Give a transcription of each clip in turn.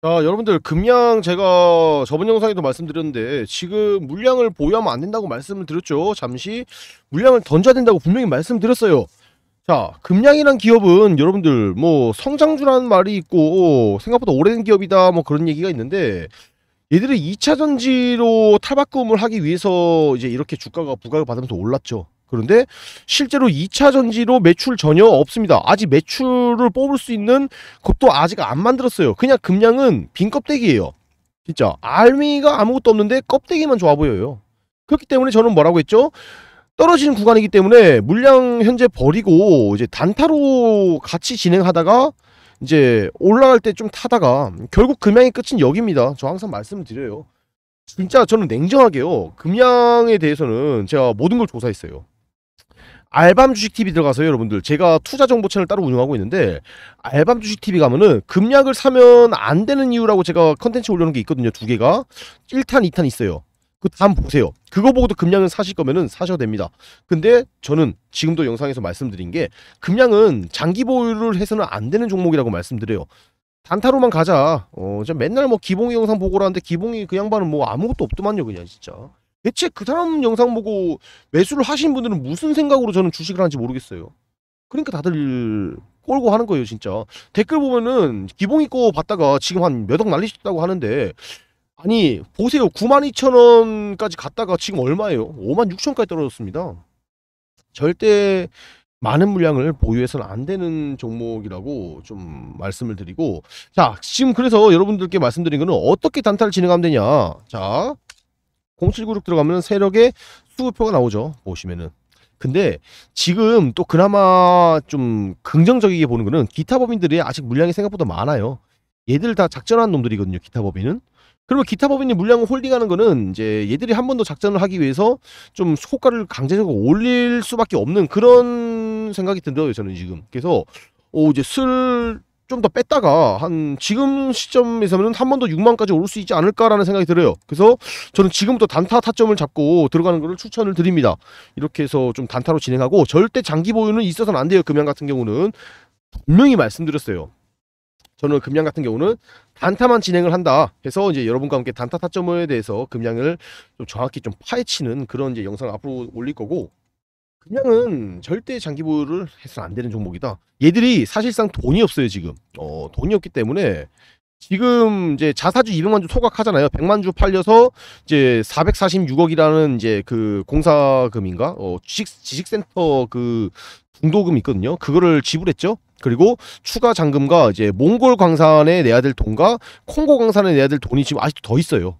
자 여러분들 금량 제가 저번 영상에도 말씀드렸는데 지금 물량을 보유하면 안된다고 말씀을 드렸죠 잠시 물량을 던져야 된다고 분명히 말씀드렸어요 자금량이란 기업은 여러분들 뭐 성장주라는 말이 있고 생각보다 오래된 기업이다 뭐 그런 얘기가 있는데 얘들이 2차전지로 탈바꿈을 하기 위해서 이제 이렇게 주가가 부각을 받으면서 올랐죠 그런데 실제로 2차 전지로 매출 전혀 없습니다. 아직 매출을 뽑을 수 있는 것도 아직 안 만들었어요. 그냥 금량은 빈 껍데기예요. 진짜 알미가 아무것도 없는데 껍데기만 좋아 보여요. 그렇기 때문에 저는 뭐라고 했죠? 떨어지는 구간이기 때문에 물량 현재 버리고 이제 단타로 같이 진행하다가 이제 올라갈 때 좀 타다가 결국 금양의 끝은 여기입니다. 저 항상 말씀을 드려요. 진짜 저는 냉정하게요. 금양에 대해서는 제가 모든 걸 조사했어요. 알밤 주식 TV 들어가서요, 여러분들. 제가 투자 정보 채널 따로 운영하고 있는데 알밤 주식 TV 가면은 금약을 사면 안 되는 이유라고 제가 컨텐츠 올려놓은 게 있거든요. 두 개가 1탄, 2탄 있어요. 그 다음 보세요. 그거 보고도 금량은 사실 거면은 사셔도 됩니다. 근데 저는 지금도 영상에서 말씀드린 게 금량은 장기 보유를 해서는 안 되는 종목이라고 말씀드려요. 단타로만 가자. 어, 맨날 뭐 기봉이 영상 보고 라는데 기봉이 그 양반은 뭐 아무것도 없더만요, 그냥 진짜. 대체 그 사람 영상 보고 매수를 하신 분들은 무슨 생각으로 저는 주식을 하는지 모르겠어요. 그러니까 다들 꼴고 하는 거예요, 진짜. 댓글 보면은 기봉이 거 봤다가 지금 한 몇억 날리셨다고 하는데 아니 보세요. 92,000원까지 갔다가 지금 얼마예요? 56,000원까지 떨어졌습니다. 절대 많은 물량을 보유해서는 안 되는 종목이라고 좀 말씀을 드리고 자 지금 그래서 여러분들께 말씀드린 거는 어떻게 단타를 진행하면 되냐 자0796 들어가면 세력의 수급표가 나오죠. 보시면은. 근데 지금 또 그나마 좀 긍정적이게 보는 거는 기타 법인들이 아직 물량이 생각보다 많아요. 얘들 다 작전한 놈들이거든요. 기타 법인은. 그러면 기타 법인이 물량을 홀딩하는 거는 이제 얘들이 한 번 더 작전을 하기 위해서 좀 호가를 강제적으로 올릴 수밖에 없는 그런 생각이 든다요 저는 지금. 그래서 오 이제 슬 좀더 뺐다가 한 지금 시점에서는 한 번 더 6만까지 오를 수 있지 않을까라는 생각이 들어요. 그래서 저는 지금부터 단타 타점을 잡고 들어가는 것을 추천을 드립니다. 이렇게 해서 좀 단타로 진행하고 절대 장기 보유는 있어서는 안 돼요. 금양 같은 경우는 분명히 말씀드렸어요. 저는 금양 같은 경우는 단타만 진행을 한다 해서 이제 여러분과 함께 단타 타점에 대해서 금양을 좀 정확히 좀 파헤치는 그런 이제 영상을 앞으로 올릴 거고 그냥은 절대 장기보유를 해서는 안 되는 종목이다. 얘들이 사실상 돈이 없어요 지금. 어 돈이 없기 때문에 지금 이제 자사주 200만 주 소각하잖아요. 100만 주 팔려서 이제 446억이라는 이제 그 공사금인가 어 주식 지식센터 그중도금 있거든요. 그거를 지불했죠. 그리고 추가 잔금과 이제 몽골 광산에 내야 될 돈과 콩고 광산에 내야 될 돈이 지금 아직도 더 있어요.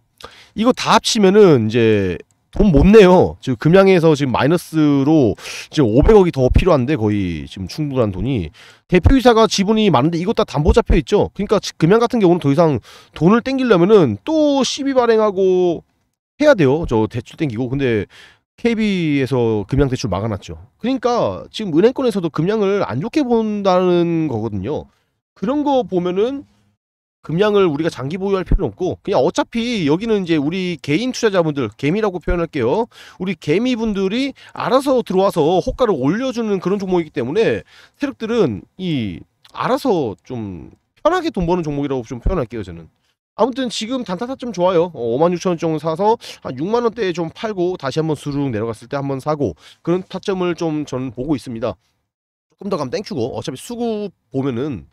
이거 다 합치면은 이제 돈못 내요. 지금 금양에서 지금 마이너스로 지금 500억이 더 필요한데 거의 지금 충분한 돈이 대표이사가 지분이 많은데 이것 다 담보 잡혀 있죠. 그러니까 금양 같은 경우는 더 이상 돈을 땡기려면은 또 시비 발행하고 해야 돼요. 저 대출 땡기고 근데 KB에서 금양 대출 막아놨죠. 그러니까 지금 은행권에서도 금양을 안 좋게 본다는 거거든요. 그런 거 보면은 금량을 우리가 장기 보유할 필요는 없고 그냥 어차피 여기는 이제 우리 개인 투자자분들 개미라고 표현할게요 우리 개미분들이 알아서 들어와서 호가를 올려주는 그런 종목이기 때문에 세력들은 이 알아서 좀 편하게 돈 버는 종목이라고 좀 표현할게요 저는 아무튼 지금 단타타점 좋아요 어, 5 6천원 정도 사서 한 6만원대에 좀 팔고 다시 한번 수룩 내려갔을 때 한번 사고 그런 타점을 좀 저는 보고 있습니다 조금 더 가면 땡큐고 어차피 수급 보면은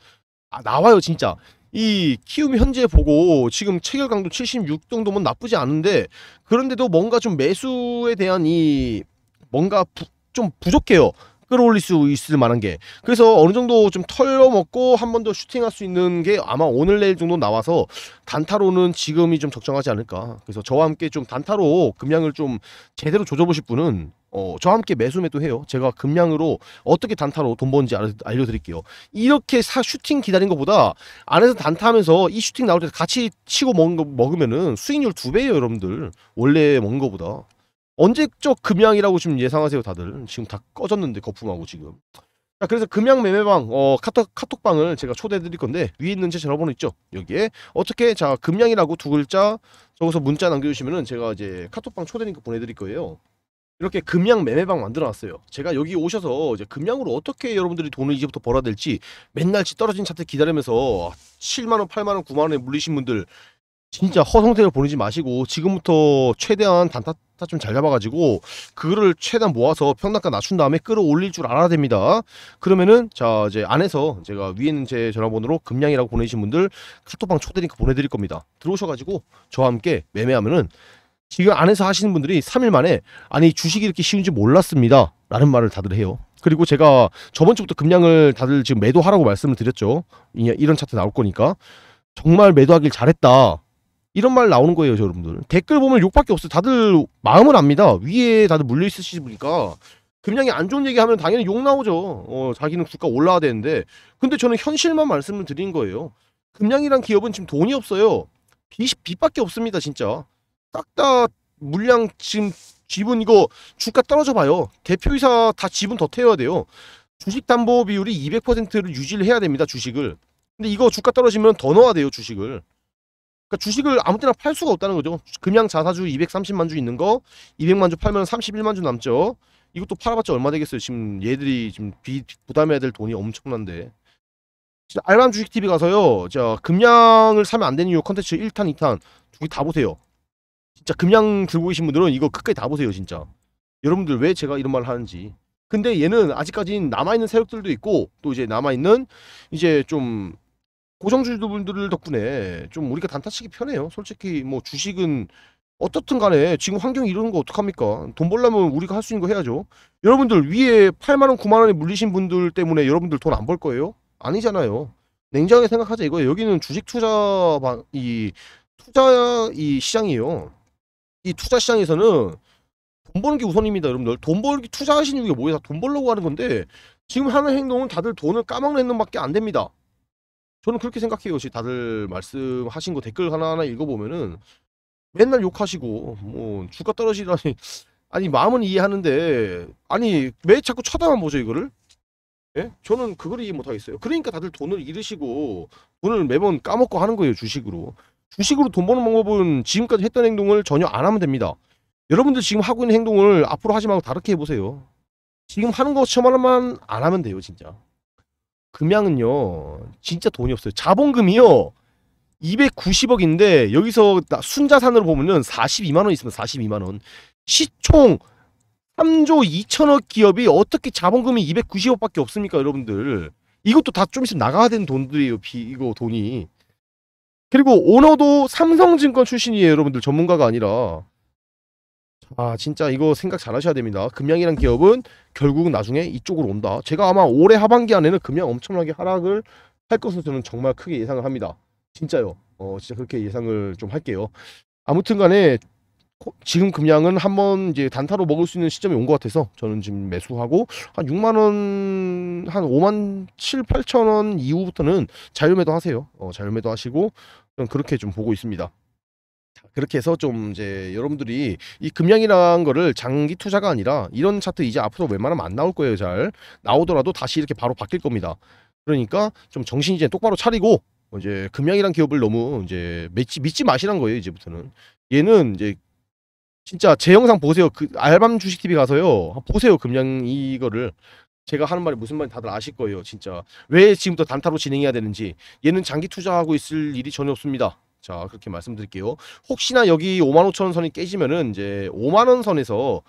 아, 나와요 진짜 이 키움 현재 보고 지금 체결 강도 76 정도면 나쁘지 않은데 그런데도 뭔가 좀 매수에 대한 이 뭔가 부, 좀 부족해요. 끌어올릴 수 있을 만한 게 그래서 어느 정도 좀털어먹고한 번 더 슈팅할 수 있는 게 아마 오늘 내일 정도 나와서 단타로는 지금이 좀 적정하지 않을까 그래서 저와 함께 좀 단타로 금량을 좀 제대로 조져보실 분은 어, 저와 함께 매수 매도해요 제가 금량으로 어떻게 단타로 돈 버는지 알려드릴게요 이렇게 사 슈팅 기다린 것보다 안에서 단타하면서 이 슈팅 나올 때 같이 치고 먹, 먹으면은 수익률 두배예요 여러분들 원래 먹는 것보다 언제적 금양이라고 지금 예상하세요 다들 지금 다 꺼졌는데 거품하고 지금 자 그래서 금양 매매방 어 카톡 카톡방을 제가 초대해 드릴 건데 위에 있는 제 전화번호 있죠 여기에 어떻게 자 금양이라고 두 글자 저기서 문자 남겨주시면은 제가 이제 카톡방 초대 니까 보내드릴 거예요 이렇게 금양 매매방 만들어놨어요. 제가 여기 오셔서 이제 금양으로 어떻게 여러분들이 돈을 이제부터 벌어야 될지 맨날 지 떨어진 차트 기다리면서 7만 아, 원, 8만 원, 9만 원에 물리신 분들 진짜 허송세를 보내지 마시고 지금부터 최대한 단타 다좀잘 잡아가지고 그거를 최대한 모아서 평단가 낮춘 다음에 끌어올릴 줄 알아야 됩니다. 그러면은 자 이제 안에서 제가 위에 있는 제 전화번호로 금량이라고 보내신 분들 카톡방 초대니까 보내드릴 겁니다. 들어오셔가지고 저와 함께 매매하면은 지금 안에서 하시는 분들이 3일 만에 아니 주식이 이렇게 쉬운지 몰랐습니다. 라는 말을 다들 해요. 그리고 제가 저번 주부터 금량을 다들 지금 매도하라고 말씀을 드렸죠. 이런 차트 나올 거니까 정말 매도하길 잘했다. 이런 말 나오는 거예요, 여러분들. 댓글 보면 욕밖에 없어요. 다들 마음을 압니다. 위에 다들 물려 있으시니까 보 금량이 안 좋은 얘기하면 당연히 욕 나오죠. 어, 자기는 국가 올라야 와 되는데. 근데 저는 현실만 말씀을 드린 거예요. 금량이란 기업은 지금 돈이 없어요. 빚, 빚밖에 없습니다, 진짜. 딱다 물량 지금 지분 이거 주가 떨어져 봐요. 대표이사 다 지분 더 태워야 돼요. 주식 담보 비율이 200%를 유지를 해야 됩니다, 주식을. 근데 이거 주가 떨어지면 더 넣어야 돼요, 주식을. 그러니까 주식을 아무 때나 팔 수가 없다는 거죠. 금양 자사주 230만 주 있는 거 200만 주 팔면 31만 주 남죠. 이것도 팔아봤자 얼마 되겠어요. 지금 얘들이 지금 비, 부담해야 될 돈이 엄청난데. 진짜 알람 주식 TV 가서요. 자, 금양을 사면 안 되는 이유 컨텐츠 1탄, 2탄 두개다 보세요. 진짜 금양 들고 계신 분들은 이거 끝까지 다 보세요, 진짜. 여러분들 왜 제가 이런 말을 하는지. 근데 얘는 아직까지는 남아있는 세력들도 있고 또 이제 남아있는 이제 좀 보정주주 분들 덕분에 좀 우리가 단타치기 편해요. 솔직히 뭐 주식은 어떻든 간에 지금 환경이 이러는 거 어떡합니까? 돈 벌려면 우리가 할 수 있는 거 해야죠. 여러분들 위에 8만원, 9만원에 물리신 분들 때문에 여러분들 돈 안 벌 거예요? 아니잖아요. 냉정하게 생각하자 이거예요. 여기는 주식 투자, 이, 투자 이 시장이에요. 이 투자 시장에서는 돈 버는 게 우선입니다, 여러분들. 돈 벌기 투자하시는 게 뭐예요? 다돈 벌려고 하는 건데 지금 하는 행동은 다들 돈을 까먹는 놈밖에 안 됩니다. 저는 그렇게 생각해요. 다들 말씀하신 거 댓글 하나하나 읽어보면은 맨날 욕하시고 뭐 주가 떨어지라니 아니 마음은 이해하는데 아니 왜 자꾸 쳐다만 보죠 이거를? 예? 저는 그걸 이해 못하겠어요. 그러니까 다들 돈을 잃으시고 돈을 매번 까먹고 하는 거예요 주식으로. 주식으로 돈 버는 방법은 지금까지 했던 행동을 전혀 안 하면 됩니다. 여러분들 지금 하고 있는 행동을 앞으로 하지 말고 다르게 해보세요. 지금 하는 것처럼만 안 하면 돼요 진짜. 금양은요 진짜 돈이 없어요. 자본금이요 290억인데 여기서 순자산으로 보면은 42만 원 있으면 42만 원 시총 3조 2천억 기업이 어떻게 자본금이 290억밖에 없습니까 여러분들 이것도 다 좀 있으면 나가야 되는 돈들이에요 비, 이거 돈이 그리고 오너도 삼성증권 출신이에요 여러분들 전문가가 아니라 아 진짜 이거 생각 잘 하셔야 됩니다. 금양이란 기업은 결국은 나중에 이쪽으로 온다. 제가 아마 올해 하반기 안에는 금양 엄청나게 하락을 할 것으로 저는 정말 크게 예상을 합니다. 진짜요. 어 진짜 그렇게 예상을 좀 할게요. 아무튼 간에 지금 금양은 한번 이제 단타로 먹을 수 있는 시점이 온 것 같아서 저는 지금 매수하고 한 6만 원, 한 5만 7, 8천 원 이후부터는 자유매도 하세요. 어, 자유매도 하시고 그렇게 좀 보고 있습니다. 그렇게 해서 좀 이제 여러분들이 이 금양이란 거를 장기 투자가 아니라 이런 차트 이제 앞으로 웬만하면 안 나올 거예요 잘 나오더라도 다시 이렇게 바로 바뀔 겁니다 그러니까 좀 정신 이제 똑바로 차리고 이제 금양이란 기업을 너무 이제 믿지, 믿지 마시란 거예요 이제부터는 얘는 이제 진짜 제 영상 보세요 그 알밤 주식 TV 가서요 보세요 금양 이거를 제가 하는 말이 무슨 말인지 다들 아실 거예요 진짜 왜 지금부터 단타로 진행해야 되는지 얘는 장기 투자하고 있을 일이 전혀 없습니다 자 그렇게 말씀드릴게요. 혹시나 여기 55,000원 선이 깨지면은 이제 5만원 선에서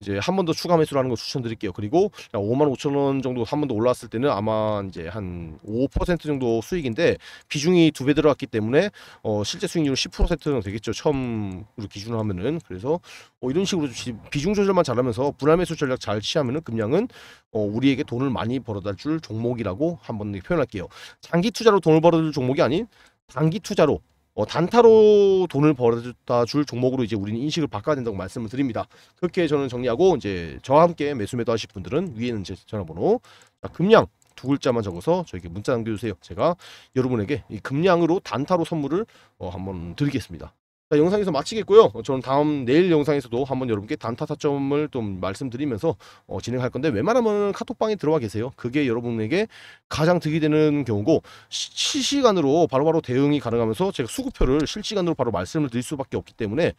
이제 한 번 더 추가 매수를 하는 거 추천드릴게요. 그리고 55,000원 정도 한 번 더 올라왔을 때는 아마 이제 한 5% 정도 수익인데 비중이 두 배 들어갔기 때문에 어 실제 수익률 1 0 정도 되겠죠. 처음으로 기준으로 하면은 그래서 어 이런 식으로 비중 조절만 잘하면서 분할 매수 전략 잘 취하면은 금량은 어 우리에게 돈을 많이 벌어다 줄 종목이라고 한번 표현할게요. 장기 투자로 돈을 벌어줄 종목이 아닌 단기 투자로 어, 단타로 돈을 벌어다 줄 종목으로 이제 우리는 인식을 바꿔야 된다고 말씀을 드립니다. 그렇게 저는 정리하고 이제 저와 함께 매수 매도 하실 분들은 위에는 제 전화번호 자, 금량 두 글자만 적어서 저에게 문자 남겨주세요. 제가 여러분에게 이 금량으로 단타로 선물을 어, 한번 드리겠습니다. 자, 영상에서 마치겠고요. 저는 다음 내일 영상에서도 한번 여러분께 단타 사점을좀 말씀드리면서 어, 진행할 건데 웬만하면 카톡방에 들어와 계세요. 그게 여러분에게 가장 득이 되는 경우고 시, 시간으로 바로바로 바로 대응이 가능하면서 제가 수급표를 실시간으로 바로 말씀을 드릴 수밖에 없기 때문에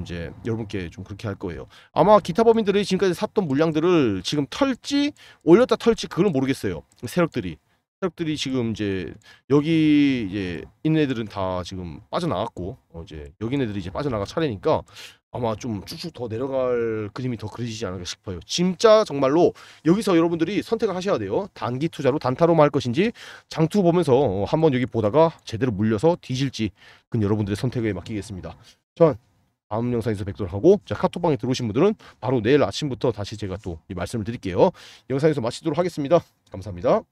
이제 여러분께 좀 그렇게 할 거예요. 아마 기타 법인들이 지금까지 샀던 물량들을 지금 털지 올렸다 털지 그걸 모르겠어요. 세력들이. 사람들이 지금 이제 여기 이제 있는 애들은 다 지금 빠져나갔고 어 이제 여기 있는 애들이 이제 빠져나가 차례니까 아마 좀 쭉쭉 더 내려갈 그림이 더 그려지지 않을까 싶어요. 진짜 정말로 여기서 여러분들이 선택을 하셔야 돼요. 단기 투자로 단타로말 것인지 장투 보면서 어, 한번 여기 보다가 제대로 물려서 뒤질지 그건 여러분들의 선택에 맡기겠습니다. 전 다음 영상에서 뵙도록 하고 자 카톡방에 들어오신 분들은 바로 내일 아침부터 다시 제가 또 이 말씀을 드릴게요. 영상에서 마치도록 하겠습니다. 감사합니다.